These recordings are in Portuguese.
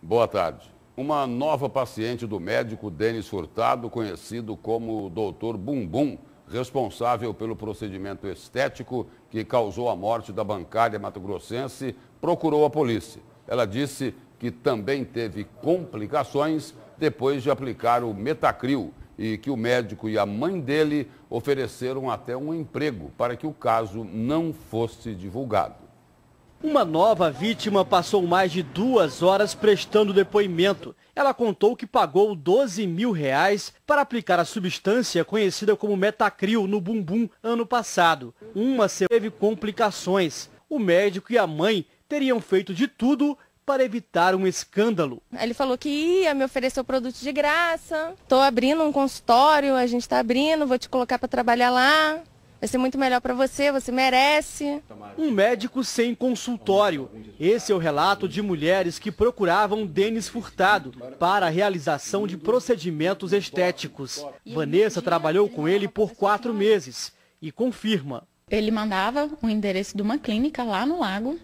Boa tarde. Uma nova paciente do médico Denis Furtado, conhecido como Doutor Bumbum, responsável pelo procedimento estético que causou a morte da bancária matogrossense, procurou a polícia. Ela disse que também teve complicações depois de aplicar o metacril e que o médico e a mãe dele ofereceram até um emprego para que o caso não fosse divulgado. Uma nova vítima passou mais de duas horas prestando depoimento. Ela contou que pagou 12 mil reais para aplicar a substância conhecida como metacril no bumbum ano passado. Uma teve complicações. O médico e a mãe teriam feito de tudo para evitar um escândalo. Ele falou que ia, me oferecer o produto de graça. Estou abrindo um consultório, a gente está abrindo, vou te colocar para trabalhar lá. Vai ser muito melhor para você, você merece. Um médico sem consultório. Esse é o relato de mulheres que procuravam Denis Furtado para a realização de procedimentos estéticos. Vanessa trabalhou com ele por quatro meses e confirma. Ele mandava o endereço de uma clínica lá no lago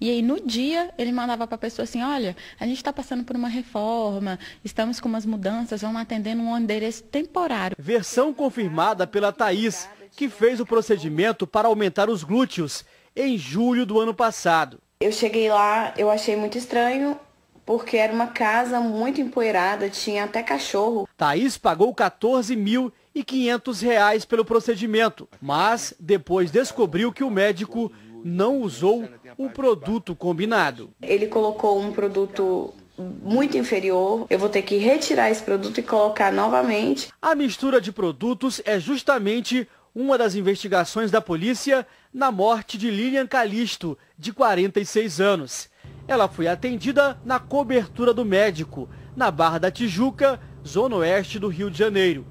e aí, no dia, ele mandava para a pessoa assim: olha, a gente está passando por uma reforma, estamos com umas mudanças, vamos atendendo um endereço temporário. Versão confirmada pela Thaís, que fez o procedimento para aumentar os glúteos em julho do ano passado. Eu cheguei lá, eu achei muito estranho, porque era uma casa muito empoeirada, tinha até cachorro. Thaís pagou R$ 14.500 reais pelo procedimento, mas depois descobriu que o médico não usou o produto combinado. Ele colocou um produto muito inferior, eu vou ter que retirar esse produto e colocar novamente. A mistura de produtos é justamente uma das investigações da polícia na morte de Lilian Calisto, de 46 anos. Ela foi atendida na cobertura do médico, na Barra da Tijuca, zona oeste do Rio de Janeiro.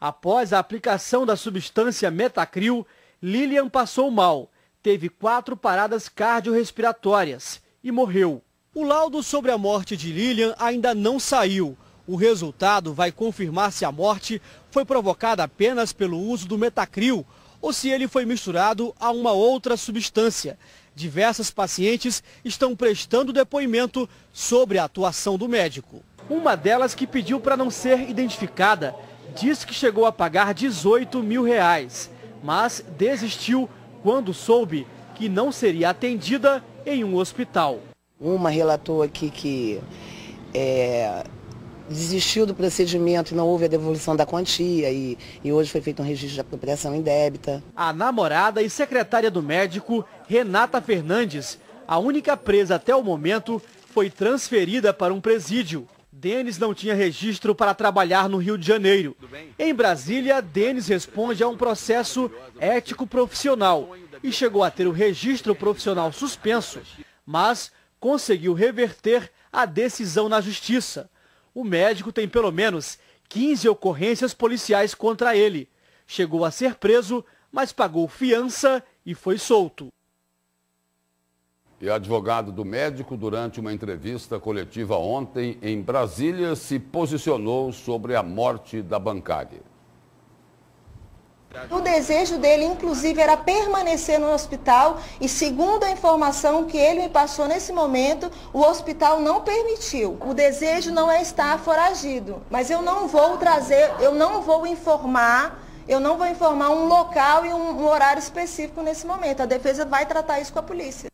Após a aplicação da substância metacril, Lilian passou mal, teve quatro paradas cardiorrespiratórias e morreu. O laudo sobre a morte de Lilian ainda não saiu. O resultado vai confirmar se a morte foi provocada apenas pelo uso do metacril ou se ele foi misturado a uma outra substância. Diversas pacientes estão prestando depoimento sobre a atuação do médico. Uma delas que pediu para não ser identificada disse que chegou a pagar 18 mil reais, mas desistiu quando soube que não seria atendida em um hospital. Uma relatou aqui que é, desistiu do procedimento e não houve a devolução da quantia e, e hoje foi feito um registro de apropriação indébita. A namorada e secretária do médico, Renata Fernandes, a única presa até o momento, foi transferida para um presídio. Denis não tinha registro para trabalhar no Rio de Janeiro. Em Brasília, Denis responde a um processo ético profissional e chegou a ter o registro profissional suspenso, mas conseguiu reverter a decisão na justiça o médico tem pelo menos 15 ocorrências policiais contra ele. Chegou a ser preso, mas pagou fiança e foi solto. E advogado do médico, durante uma entrevista coletiva ontem em Brasília, se posicionou sobre a morte da bancária. O desejo dele, inclusive, era permanecer no hospital e, segundo a informação que ele me passou nesse momento, o hospital não permitiu. O desejo não é estar foragido, mas eu não vou trazer, eu não vou informar eu não vou informar um local e um, horário específico nesse momento. A defesa vai tratar isso com a polícia.